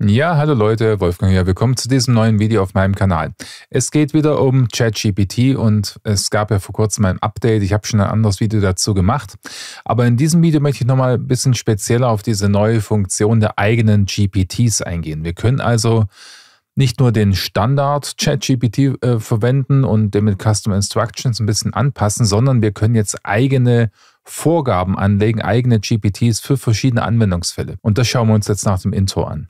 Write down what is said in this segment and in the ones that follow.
Ja, hallo Leute, Wolfgang hier. Willkommen zu diesem neuen Video auf meinem Kanal. Es geht wieder um ChatGPT und es gab ja vor kurzem ein Update. Ich habe schon ein anderes Video dazu gemacht. Aber in diesem Video möchte ich nochmal ein bisschen spezieller auf diese neue Funktion der eigenen GPTs eingehen. Wir können also nicht nur den Standard ChatGPT äh, verwenden und den mit Custom Instructions ein bisschen anpassen, sondern wir können jetzt eigene Vorgaben anlegen, eigene GPTs für verschiedene Anwendungsfälle. Und das schauen wir uns jetzt nach dem Intro an.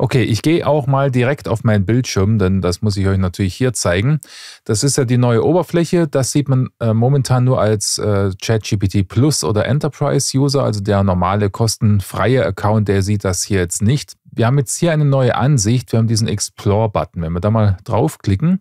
Okay, ich gehe auch mal direkt auf meinen Bildschirm, denn das muss ich euch natürlich hier zeigen. Das ist ja die neue Oberfläche. Das sieht man äh, momentan nur als äh, ChatGPT Plus oder Enterprise User, also der normale kostenfreie Account, der sieht das hier jetzt nicht. Wir haben jetzt hier eine neue Ansicht. Wir haben diesen Explore-Button. Wenn wir da mal draufklicken,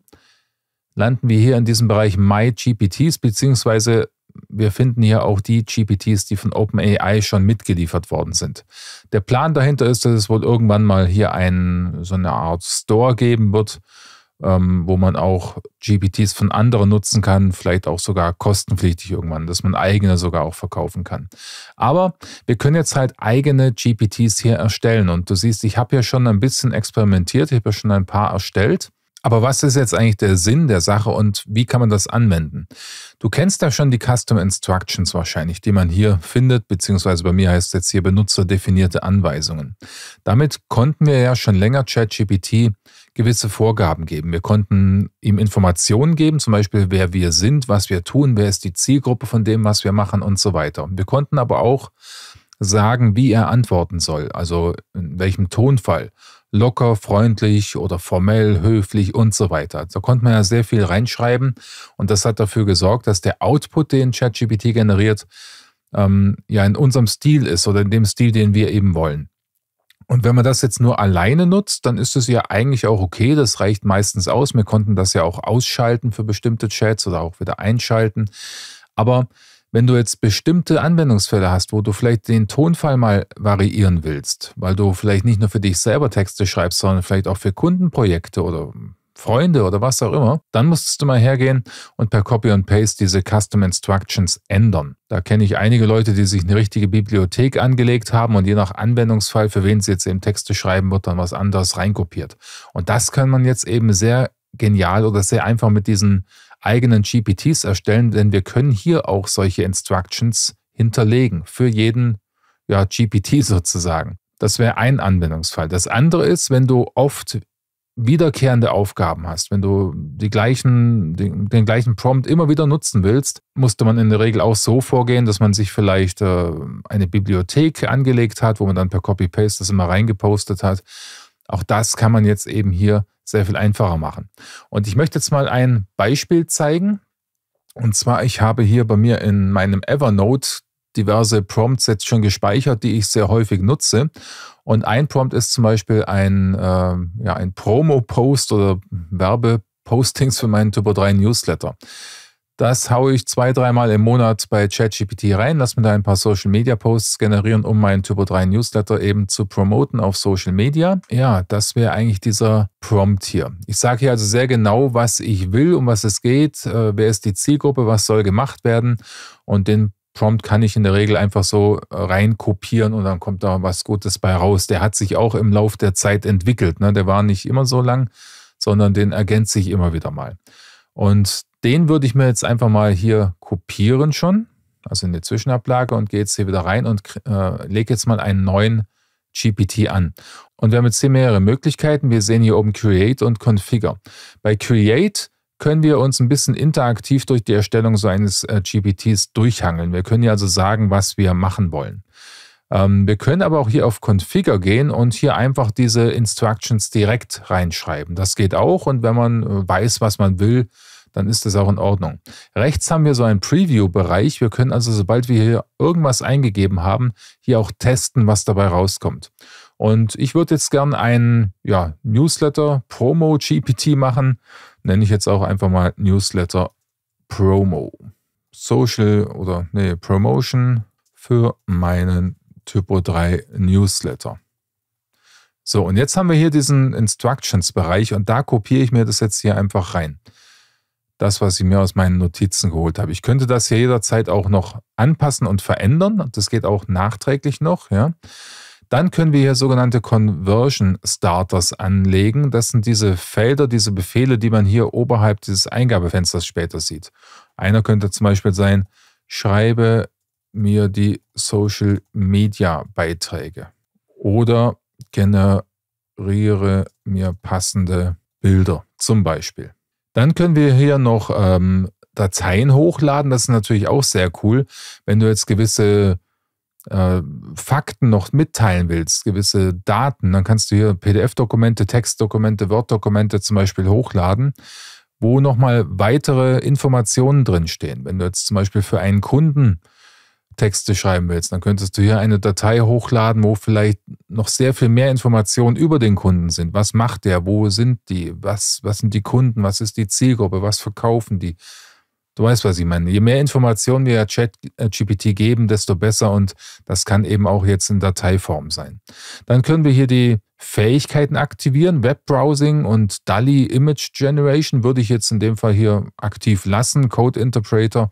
landen wir hier in diesem Bereich My GPTs, beziehungsweise wir finden hier auch die GPTs, die von OpenAI schon mitgeliefert worden sind. Der Plan dahinter ist, dass es wohl irgendwann mal hier ein, so eine Art Store geben wird, ähm, wo man auch GPTs von anderen nutzen kann, vielleicht auch sogar kostenpflichtig irgendwann, dass man eigene sogar auch verkaufen kann. Aber wir können jetzt halt eigene GPTs hier erstellen und du siehst, ich habe ja schon ein bisschen experimentiert, ich habe ja schon ein paar erstellt aber was ist jetzt eigentlich der Sinn der Sache und wie kann man das anwenden? Du kennst ja schon die Custom Instructions wahrscheinlich, die man hier findet, beziehungsweise bei mir heißt es jetzt hier benutzerdefinierte Anweisungen. Damit konnten wir ja schon länger ChatGPT gewisse Vorgaben geben. Wir konnten ihm Informationen geben, zum Beispiel wer wir sind, was wir tun, wer ist die Zielgruppe von dem, was wir machen und so weiter. Wir konnten aber auch sagen, wie er antworten soll, also in welchem Tonfall locker, freundlich oder formell, höflich und so weiter. Da konnte man ja sehr viel reinschreiben und das hat dafür gesorgt, dass der Output, den ChatGPT generiert, ähm, ja in unserem Stil ist oder in dem Stil, den wir eben wollen. Und wenn man das jetzt nur alleine nutzt, dann ist es ja eigentlich auch okay. Das reicht meistens aus. Wir konnten das ja auch ausschalten für bestimmte Chats oder auch wieder einschalten. Aber wenn du jetzt bestimmte Anwendungsfälle hast, wo du vielleicht den Tonfall mal variieren willst, weil du vielleicht nicht nur für dich selber Texte schreibst, sondern vielleicht auch für Kundenprojekte oder Freunde oder was auch immer, dann musstest du mal hergehen und per Copy und Paste diese Custom Instructions ändern. Da kenne ich einige Leute, die sich eine richtige Bibliothek angelegt haben und je nach Anwendungsfall, für wen sie jetzt eben Texte schreiben, wird dann was anderes reinkopiert. Und das kann man jetzt eben sehr genial oder sehr einfach mit diesen eigenen GPTs erstellen, denn wir können hier auch solche Instructions hinterlegen für jeden ja, GPT sozusagen. Das wäre ein Anwendungsfall. Das andere ist, wenn du oft wiederkehrende Aufgaben hast, wenn du die gleichen, den, den, gleichen Prompt immer wieder nutzen willst, musste man in der Regel auch so vorgehen, dass man sich vielleicht äh, eine Bibliothek angelegt hat, wo man dann per Copy-Paste das immer reingepostet hat. Auch das kann man jetzt eben hier sehr viel einfacher machen. Und ich möchte jetzt mal ein Beispiel zeigen. Und zwar, ich habe hier bei mir in meinem Evernote diverse Prompts jetzt schon gespeichert, die ich sehr häufig nutze. Und ein Prompt ist zum Beispiel ein, äh, ja, ein Promo-Post oder Werbepostings für meinen Typo 3 Newsletter. Das haue ich zwei, dreimal im Monat bei ChatGPT rein, lass mir da ein paar Social Media Posts generieren, um meinen Typo 3 Newsletter eben zu promoten auf Social Media. Ja, das wäre eigentlich dieser Prompt hier. Ich sage hier also sehr genau, was ich will, um was es geht, äh, wer ist die Zielgruppe, was soll gemacht werden und den Prompt kann ich in der Regel einfach so äh, reinkopieren und dann kommt da was Gutes bei raus. Der hat sich auch im Lauf der Zeit entwickelt. Ne? Der war nicht immer so lang, sondern den ergänze ich immer wieder mal. Und den würde ich mir jetzt einfach mal hier kopieren schon, also in die Zwischenablage und gehe jetzt hier wieder rein und äh, lege jetzt mal einen neuen GPT an. Und wir haben jetzt hier mehrere Möglichkeiten. Wir sehen hier oben Create und Configure. Bei Create können wir uns ein bisschen interaktiv durch die Erstellung so eines äh, GPTs durchhangeln. Wir können ja also sagen, was wir machen wollen. Ähm, wir können aber auch hier auf Configure gehen und hier einfach diese Instructions direkt reinschreiben. Das geht auch und wenn man äh, weiß, was man will, dann ist das auch in Ordnung. Rechts haben wir so einen Preview-Bereich. Wir können also, sobald wir hier irgendwas eingegeben haben, hier auch testen, was dabei rauskommt. Und ich würde jetzt gern einen ja, Newsletter Promo GPT machen. Nenne ich jetzt auch einfach mal Newsletter Promo. Social oder nee, Promotion für meinen Typo 3 Newsletter. So, und jetzt haben wir hier diesen Instructions-Bereich und da kopiere ich mir das jetzt hier einfach rein. Das, was ich mir aus meinen Notizen geholt habe. Ich könnte das hier jederzeit auch noch anpassen und verändern. Das geht auch nachträglich noch. Ja. Dann können wir hier sogenannte Conversion Starters anlegen. Das sind diese Felder, diese Befehle, die man hier oberhalb dieses Eingabefensters später sieht. Einer könnte zum Beispiel sein, schreibe mir die Social Media Beiträge oder generiere mir passende Bilder zum Beispiel. Dann können wir hier noch ähm, Dateien hochladen. Das ist natürlich auch sehr cool, wenn du jetzt gewisse äh, Fakten noch mitteilen willst, gewisse Daten, dann kannst du hier PDF-Dokumente, Textdokumente, Word-Dokumente zum Beispiel hochladen, wo nochmal weitere Informationen drinstehen. Wenn du jetzt zum Beispiel für einen Kunden Texte schreiben willst, dann könntest du hier eine Datei hochladen, wo vielleicht noch sehr viel mehr Informationen über den Kunden sind. Was macht der? Wo sind die? Was, was sind die Kunden? Was ist die Zielgruppe? Was verkaufen die? Du weißt, was ich meine. Je mehr Informationen wir ChatGPT äh, geben, desto besser und das kann eben auch jetzt in Dateiform sein. Dann können wir hier die Fähigkeiten aktivieren. Webbrowsing und DALI Image Generation würde ich jetzt in dem Fall hier aktiv lassen. Code Interpreter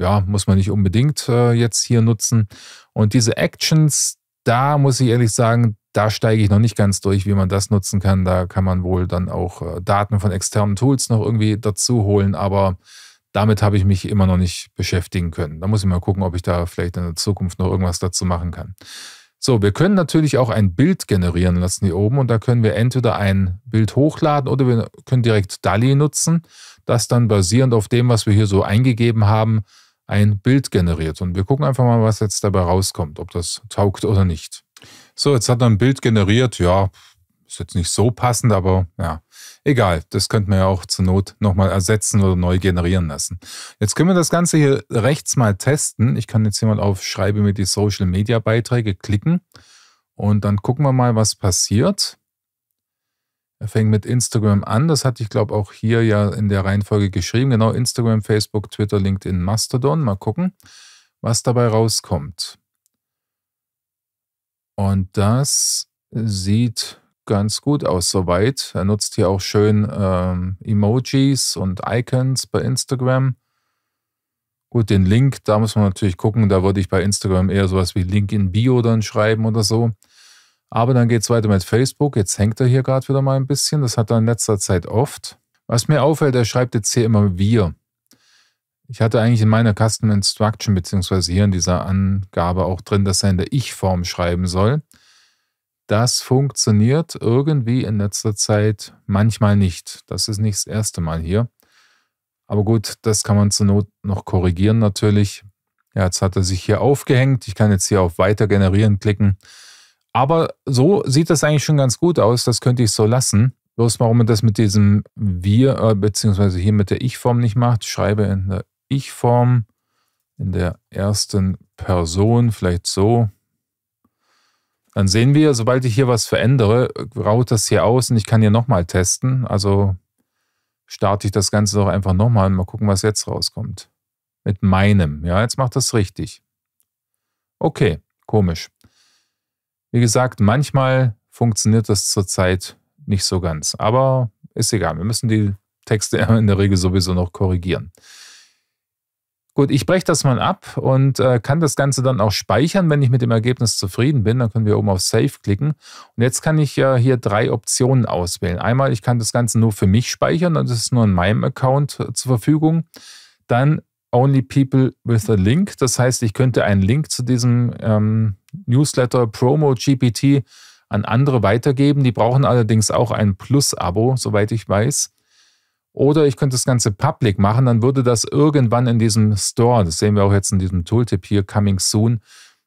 ja, muss man nicht unbedingt äh, jetzt hier nutzen. Und diese Actions, da muss ich ehrlich sagen, da steige ich noch nicht ganz durch, wie man das nutzen kann. Da kann man wohl dann auch äh, Daten von externen Tools noch irgendwie dazu holen, aber damit habe ich mich immer noch nicht beschäftigen können. Da muss ich mal gucken, ob ich da vielleicht in der Zukunft noch irgendwas dazu machen kann. So, wir können natürlich auch ein Bild generieren lassen hier oben und da können wir entweder ein Bild hochladen oder wir können direkt DALI nutzen, das dann basierend auf dem, was wir hier so eingegeben haben, ein Bild generiert. Und wir gucken einfach mal, was jetzt dabei rauskommt, ob das taugt oder nicht. So, jetzt hat er ein Bild generiert. Ja, ist jetzt nicht so passend, aber ja, egal. Das könnte man ja auch zur Not nochmal ersetzen oder neu generieren lassen. Jetzt können wir das Ganze hier rechts mal testen. Ich kann jetzt hier mal auf Schreibe mir die Social Media Beiträge klicken und dann gucken wir mal, was passiert. Er fängt mit Instagram an. Das hatte ich, glaube ich, auch hier ja in der Reihenfolge geschrieben. Genau, Instagram, Facebook, Twitter, LinkedIn, Mastodon. Mal gucken, was dabei rauskommt. Und das sieht ganz gut aus soweit. Er nutzt hier auch schön ähm, Emojis und Icons bei Instagram. Gut, den Link, da muss man natürlich gucken. Da würde ich bei Instagram eher sowas wie Link in Bio dann schreiben oder so. Aber dann geht es weiter mit Facebook. Jetzt hängt er hier gerade wieder mal ein bisschen. Das hat er in letzter Zeit oft. Was mir auffällt, er schreibt jetzt hier immer wir. Ich hatte eigentlich in meiner Custom Instruction beziehungsweise hier in dieser Angabe auch drin, dass er in der Ich-Form schreiben soll. Das funktioniert irgendwie in letzter Zeit manchmal nicht. Das ist nicht das erste Mal hier. Aber gut, das kann man zur Not noch korrigieren natürlich. Ja, jetzt hat er sich hier aufgehängt. Ich kann jetzt hier auf Weiter generieren klicken. Aber so sieht das eigentlich schon ganz gut aus. Das könnte ich so lassen. Bloß warum man das mit diesem Wir, äh, beziehungsweise hier mit der Ich-Form nicht macht, schreibe in der Ich-Form, in der ersten Person, vielleicht so. Dann sehen wir, sobald ich hier was verändere, raut das hier aus und ich kann hier nochmal testen. Also starte ich das Ganze doch einfach nochmal und mal gucken, was jetzt rauskommt. Mit meinem. Ja, jetzt macht das richtig. Okay, komisch. Wie gesagt, manchmal funktioniert das zurzeit nicht so ganz. Aber ist egal, wir müssen die Texte in der Regel sowieso noch korrigieren. Gut, ich breche das mal ab und äh, kann das Ganze dann auch speichern, wenn ich mit dem Ergebnis zufrieden bin. Dann können wir oben auf Save klicken. Und jetzt kann ich ja äh, hier drei Optionen auswählen. Einmal, ich kann das Ganze nur für mich speichern, und es ist nur in meinem Account äh, zur Verfügung. Dann Only People with a Link. Das heißt, ich könnte einen Link zu diesem ähm, Newsletter Promo GPT an andere weitergeben. Die brauchen allerdings auch ein Plus-Abo, soweit ich weiß. Oder ich könnte das Ganze public machen, dann würde das irgendwann in diesem Store, das sehen wir auch jetzt in diesem Tooltip hier, Coming Soon,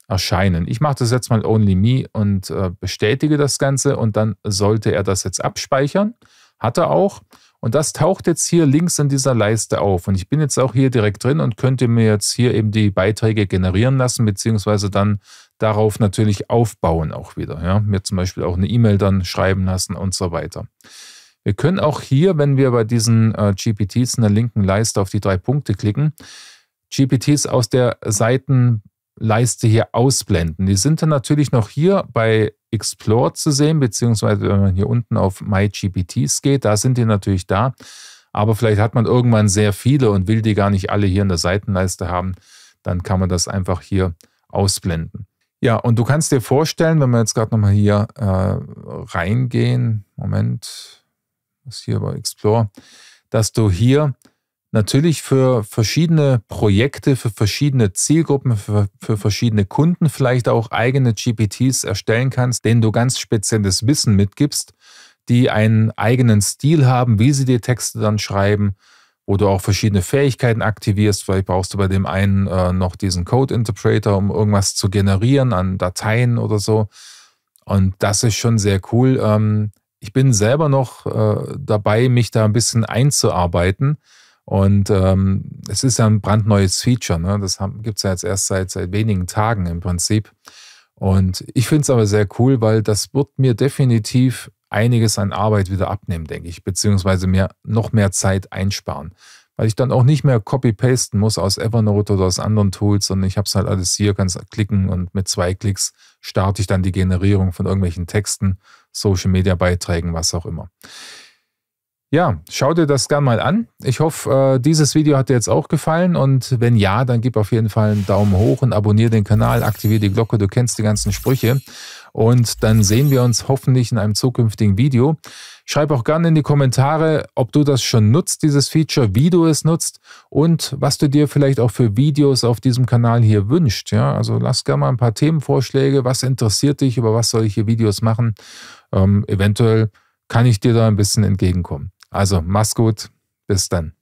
erscheinen. Ich mache das jetzt mal Only Me und äh, bestätige das Ganze und dann sollte er das jetzt abspeichern. Hat er auch. Und das taucht jetzt hier links in dieser Leiste auf. Und ich bin jetzt auch hier direkt drin und könnte mir jetzt hier eben die Beiträge generieren lassen, beziehungsweise dann darauf natürlich aufbauen auch wieder. Ja? Mir zum Beispiel auch eine E-Mail dann schreiben lassen und so weiter. Wir können auch hier, wenn wir bei diesen äh, GPTs in der linken Leiste auf die drei Punkte klicken, GPTs aus der Seitenleiste hier ausblenden. Die sind dann natürlich noch hier bei Explore zu sehen, beziehungsweise wenn man hier unten auf My GPTs geht, da sind die natürlich da. Aber vielleicht hat man irgendwann sehr viele und will die gar nicht alle hier in der Seitenleiste haben. Dann kann man das einfach hier ausblenden. Ja, und du kannst dir vorstellen, wenn wir jetzt gerade nochmal hier äh, reingehen, Moment, was hier bei Explore, dass du hier natürlich für verschiedene Projekte, für verschiedene Zielgruppen, für, für, verschiedene Kunden vielleicht auch eigene GPTs erstellen kannst, denen du ganz spezielles Wissen mitgibst, die einen eigenen Stil haben, wie sie die Texte dann schreiben wo du auch verschiedene Fähigkeiten aktivierst. Vielleicht brauchst du bei dem einen äh, noch diesen Code Interpreter, um irgendwas zu generieren an Dateien oder so. Und das ist schon sehr cool. Ähm, ich bin selber noch äh, dabei, mich da ein bisschen einzuarbeiten. Und ähm, es ist ja ein brandneues Feature. Ne? Das gibt es ja jetzt erst seit, seit wenigen Tagen im Prinzip. Und ich finde es aber sehr cool, weil das wird mir definitiv einiges an Arbeit wieder abnehmen, denke ich, beziehungsweise mir noch mehr Zeit einsparen. Weil ich dann auch nicht mehr copy-pasten muss aus Evernote oder aus anderen Tools, sondern ich habe es halt alles hier, ganz klicken und mit zwei Klicks starte ich dann die Generierung von irgendwelchen Texten, Social-Media-Beiträgen, was auch immer. Ja, schau dir das gerne mal an. Ich hoffe, äh, dieses Video hat dir jetzt auch gefallen und wenn ja, dann gib auf jeden Fall einen Daumen hoch und abonniere den Kanal, aktiviere die Glocke, du kennst die ganzen Sprüche und dann sehen wir uns hoffentlich in einem zukünftigen Video. Schreib auch gerne in die Kommentare, ob du das schon nutzt, dieses Feature, wie du es nutzt und was du dir vielleicht auch für Videos auf diesem Kanal hier wünscht. Ja, also lass gerne mal ein paar Themenvorschläge, was interessiert dich, über was soll ich hier Videos machen. Ähm, eventuell kann ich dir da ein bisschen entgegenkommen. Also, mach's gut. Bis dann.